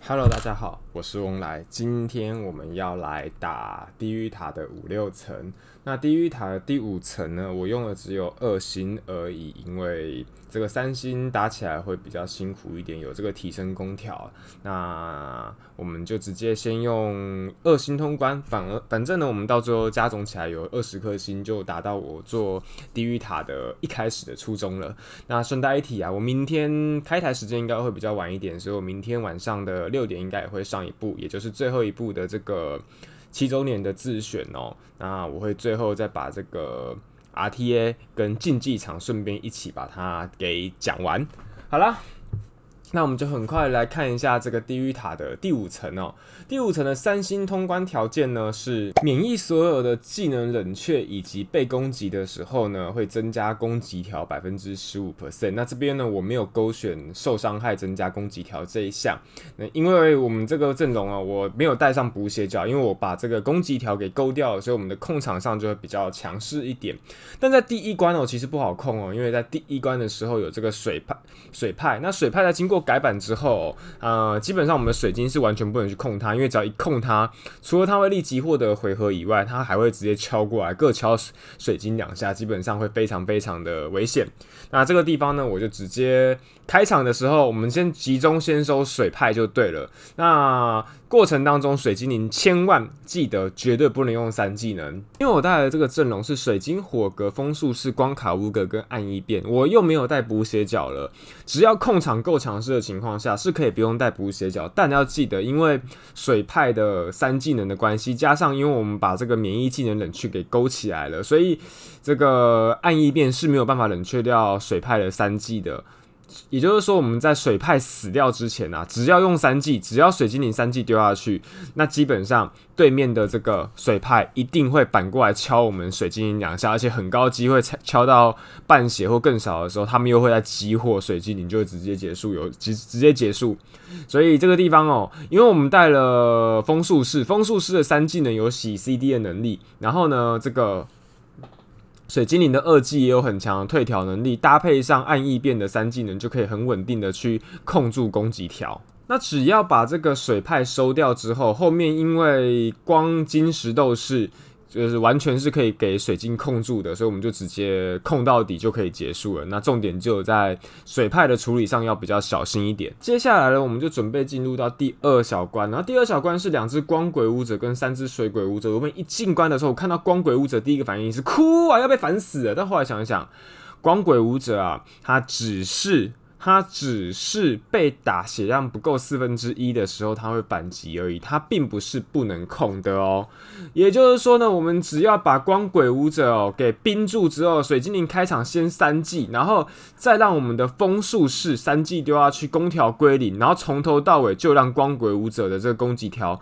Hello，大家好，我是翁来，今天我们要来打地狱塔的五六层。那地狱塔的第五层呢？我用的只有二星而已，因为这个三星打起来会比较辛苦一点。有这个提升空调。那我们就直接先用二星通关。反而，反正呢，我们到最后加总起来有二十颗星，就达到我做地狱塔的一开始的初衷了。那顺带一提啊，我明天开台时间应该会比较晚一点，所以我明天晚上的六点应该也会上一部，也就是最后一步的这个。七周年的自选哦，那我会最后再把这个 RTA 跟竞技场顺便一起把它给讲完，好了。那我们就很快来看一下这个地狱塔的第五层哦。第五层的三星通关条件呢是免疫所有的技能冷却，以及被攻击的时候呢会增加攻击条百分之十五 percent。那这边呢我没有勾选受伤害增加攻击条这一项，那因为我们这个阵容啊，我没有带上补血脚，因为我把这个攻击条给勾掉了，所以我们的控场上就会比较强势一点。但在第一关哦，其实不好控哦，因为在第一关的时候有这个水派水派，那水派在经过。改版之后，呃，基本上我们的水晶是完全不能去控它，因为只要一控它，除了它会立即获得回合以外，它还会直接敲过来各敲水晶两下，基本上会非常非常的危险。那这个地方呢，我就直接开场的时候，我们先集中先收水派就对了。那过程当中，水晶灵千万记得绝对不能用三技能，因为我带的这个阵容是水晶、火格、风速、是光卡、乌格跟暗一变，我又没有带补血角了，只要控场够长。的情况下是可以不用带补血角，但要记得，因为水派的三技能的关系，加上因为我们把这个免疫技能冷却给勾起来了，所以这个暗夜变是没有办法冷却掉水派的三技的。也就是说，我们在水派死掉之前啊，只要用三技只要水精灵三技丢下去，那基本上对面的这个水派一定会反过来敲我们水精灵两下，而且很高机会敲到半血或更少的时候，他们又会在激活水精灵，就会直接结束，有直直接结束。所以这个地方哦，因为我们带了风术士，风术士的三技能有洗 CD 的能力，然后呢，这个。水精灵的二技也有很强的退条能力，搭配上暗异变的三技能，就可以很稳定的去控住攻击条。那只要把这个水派收掉之后，后面因为光金石斗士。就是完全是可以给水晶控住的，所以我们就直接控到底就可以结束了。那重点就在水派的处理上要比较小心一点。接下来呢，我们就准备进入到第二小关。然后第二小关是两只光鬼舞者跟三只水鬼舞者。我们一进关的时候，看到光鬼舞者，第一个反应是哭啊，要被烦死了。但后来想一想，光鬼舞者啊，他只是。他只是被打血量不够四分之一的时候，他会反击而已。他并不是不能控的哦。也就是说呢，我们只要把光鬼舞者哦给冰住之后，水精灵开场先三技，然后再让我们的风术士三技丢下去攻条归零，然后从头到尾就让光鬼舞者的这个攻击条。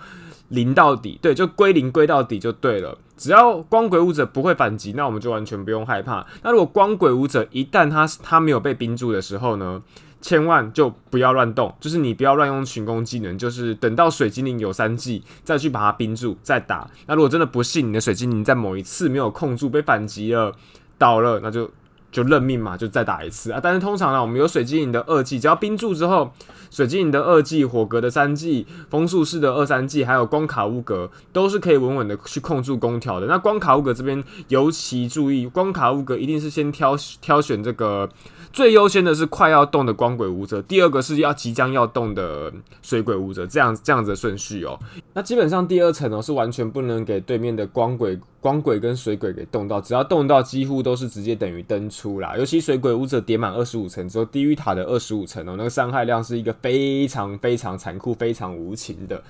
零到底，对，就归零归到底就对了。只要光鬼舞者不会反击，那我们就完全不用害怕。那如果光鬼舞者一旦他他没有被冰住的时候呢，千万就不要乱动，就是你不要乱用群攻技能，就是等到水精灵有三技再去把它冰住再打。那如果真的不幸你的水精灵在某一次没有控住被反击了倒了，那就。就认命嘛，就再打一次啊！但是通常呢，我们有水晶影的二技，只要冰住之后，水晶影的二技、火格的三技、风速式的二三技，还有光卡乌格，都是可以稳稳的去控住攻条的。那光卡乌格这边尤其注意，光卡乌格一定是先挑挑选这个最优先的是快要动的光鬼武者，第二个是要即将要动的水鬼武者，这样这样子的顺序哦。那基本上第二层哦是完全不能给对面的光轨光轨跟水鬼给动到，只要动到，几乎都是直接等于登。出啦，尤其水鬼舞者叠满二十五层之后，地狱塔的二十五层哦，那个伤害量是一个非常非常残酷、非常无情的。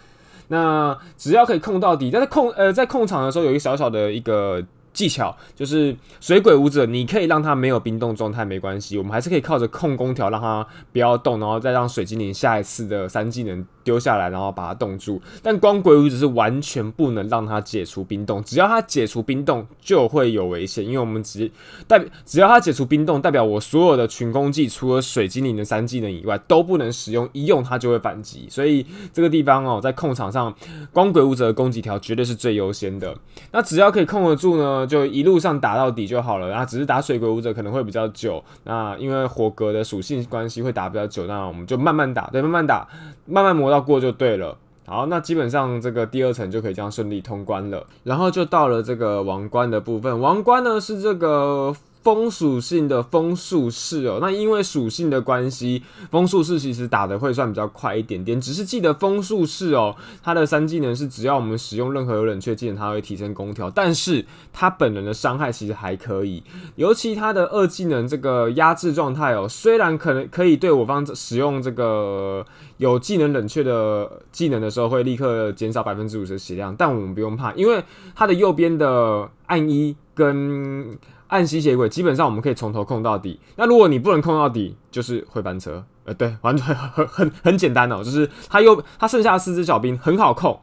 那只要可以控到底，但是控呃，在控场的时候有一个小小的一个。技巧就是水鬼舞者，你可以让他没有冰冻状态没关系，我们还是可以靠着控攻条让他不要动，然后再让水晶灵下一次的三技能丢下来，然后把它冻住。但光鬼舞者是完全不能让他解除冰冻，只要他解除冰冻就会有危险，因为我们只代只要他解除冰冻，代表我所有的群攻技除了水晶灵的三技能以外都不能使用，一用它就会反击。所以这个地方哦，在控场上，光鬼舞者的攻击条绝对是最优先的。那只要可以控得住呢？就一路上打到底就好了，啊，只是打水鬼舞者可能会比较久，那因为火格的属性关系会打比较久，那我们就慢慢打，对，慢慢打，慢慢磨到过就对了。好，那基本上这个第二层就可以这样顺利通关了，然后就到了这个王冠的部分，王冠呢是这个。风属性的风术士哦，那因为属性的关系，风术士其实打的会算比较快一点点。只是记得风术士哦，他的三技能是只要我们使用任何有冷却技能，他会提升攻条。但是他本人的伤害其实还可以，尤其他的二技能这个压制状态哦，虽然可能可以对我方使用这个有技能冷却的技能的时候会立刻减少百分之五十的血量，但我们不用怕，因为他的右边的暗一跟。按吸血鬼，基本上我们可以从头控到底。那如果你不能控到底，就是会翻车。呃，对，完全 很很很简单哦，就是他又他剩下的四只小兵很好控，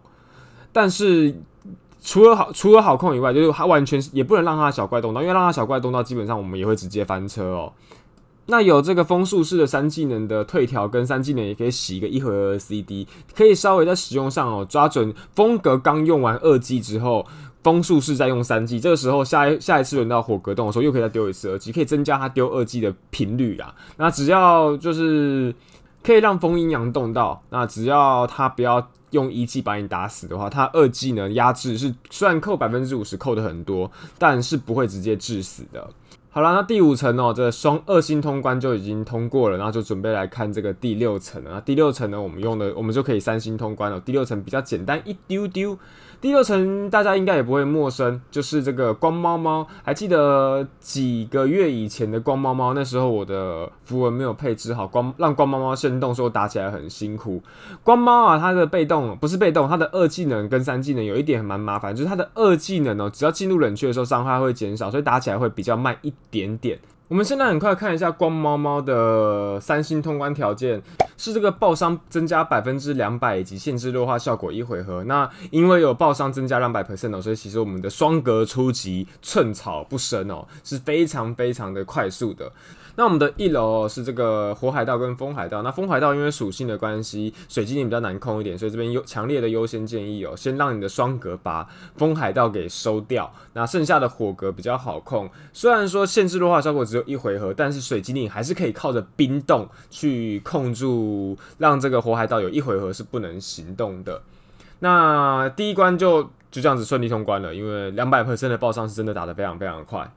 但是除了好除了好控以外，就是他完全也不能让他小怪动到，因为让他小怪动到，基本上我们也会直接翻车哦。那有这个风术式的三技能的退条，跟三技能也可以洗一个一回合 CD，可以稍微在使用上哦，抓准风格刚用完二技之后，风术是在用三技，这个时候下一下一次轮到火格动的时候，又可以再丢一次二 G，可以增加他丢二技的频率啊。那只要就是可以让风阴阳动到，那只要他不要用一技把你打死的话，他二技能压制是虽然扣百分之五十，扣的很多，但是不会直接致死的。好了，那第五层哦，这双二星通关就已经通过了，然后就准备来看这个第六层了。那第六层呢，我们用的我们就可以三星通关了。第六层比较简单一丢丢。第六层大家应该也不会陌生，就是这个光猫猫。还记得几个月以前的光猫猫？那时候我的符文没有配置好，光让光猫猫被动说打起来很辛苦。光猫啊，它的被动不是被动，它的二技能跟三技能有一点蛮麻烦，就是它的二技能哦，只要进入冷却的时候伤害会减少，所以打起来会比较慢一点点。我们现在很快看一下光猫猫的三星通关条件，是这个爆伤增加百分之两百以及限制弱化效果一回合。那因为有爆伤增加两百 percent 哦，所以其实我们的双格初级寸草不生哦，是非常非常的快速的。那我们的一楼是这个火海盗跟风海盗，那风海盗因为属性的关系，水晶灵比较难控一点，所以这边优强烈的优先建议哦，先让你的双格把风海盗给收掉，那剩下的火格比较好控。虽然说限制弱化效果只有一回合，但是水晶灵还是可以靠着冰冻去控住，让这个火海盗有一回合是不能行动的。那第一关就就这样子顺利通关了，因为两百 percent 的爆伤是真的打得非常非常快。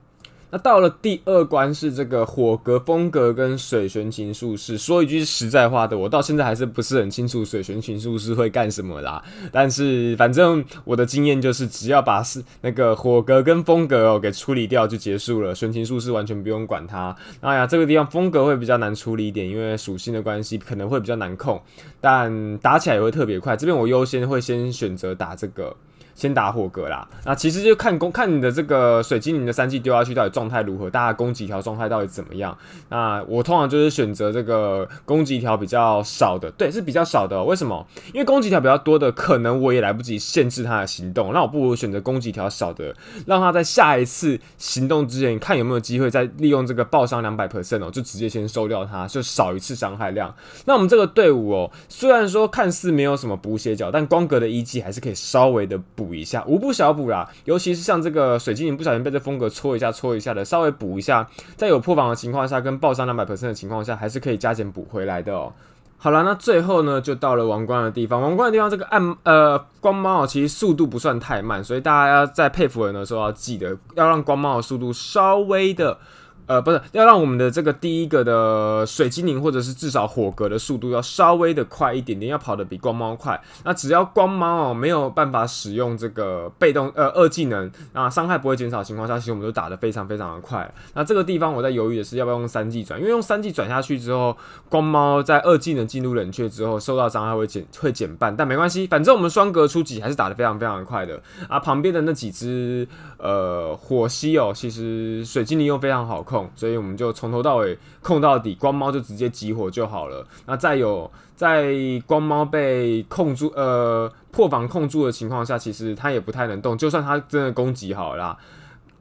那到了第二关是这个火格风格跟水玄情术士。说一句实在话的，我到现在还是不是很清楚水玄情术士会干什么啦。但是反正我的经验就是，只要把是那个火格跟风格给处理掉就结束了，玄情术士完全不用管它。哎呀，这个地方风格会比较难处理一点，因为属性的关系可能会比较难控，但打起来也会特别快。这边我优先会先选择打这个。先打火格啦，那其实就看攻看你的这个水晶灵的三技丢下去到底状态如何，大家攻击条状态到底怎么样？那我通常就是选择这个攻击条比较少的，对，是比较少的。为什么？因为攻击条比较多的，可能我也来不及限制他的行动，那我不如选择攻击条少的，让他在下一次行动之前看有没有机会再利用这个爆伤两百 percent 哦，就直接先收掉他，就少一次伤害量。那我们这个队伍哦，虽然说看似没有什么补血脚，但光格的一技还是可以稍微的补。补一下，无不小补啦，尤其是像这个水晶人不小心被这风格搓一下、搓一下的，稍微补一下，在有破防的情况下，跟爆伤两百 percent 的情况下，还是可以加减补回来的哦。好了，那最后呢，就到了王冠的地方。王冠的地方，这个暗呃光猫其实速度不算太慢，所以大家要在配符文的时候要记得要让光猫的速度稍微的。呃，不是要让我们的这个第一个的水精灵，或者是至少火格的速度要稍微的快一点点，要跑得比光猫快。那只要光猫哦没有办法使用这个被动呃二技能，那伤害不会减少的情况下，其实我们都打得非常非常的快。那这个地方我在犹豫的是要不要用三技转，因为用三技转下去之后，光猫在二技能进入冷却之后受到伤害会减会减半，但没关系，反正我们双格出几还是打得非常非常的快的。啊，旁边的那几只呃火蜥哦，其实水精灵又非常好控。所以我们就从头到尾控到底，光猫就直接集火就好了。那再有，在光猫被控住、呃破防控住的情况下，其实他也不太能动。就算他真的攻击好了，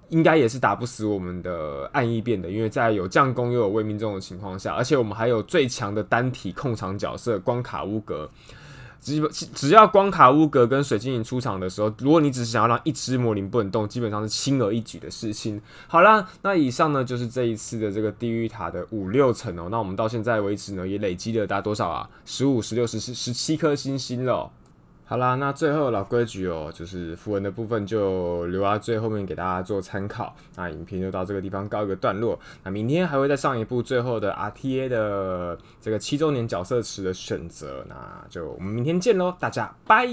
应该也是打不死我们的暗异变的，因为在有降攻又有未命中的情况下，而且我们还有最强的单体控场角色光卡乌格。只只要光卡乌格跟水晶萤出场的时候，如果你只是想要让一只魔灵不能动，基本上是轻而易举的事情。好啦，那以上呢就是这一次的这个地狱塔的五六层哦。那我们到现在为止呢，也累积了大概多少啊？十五、十六、十七、十七颗星星了。好啦，那最后老规矩哦，就是符文的部分就留到最后面给大家做参考。那影片就到这个地方告一个段落。那明天还会再上一部最后的 R T A 的这个七周年角色池的选择。那就我们明天见喽，大家拜。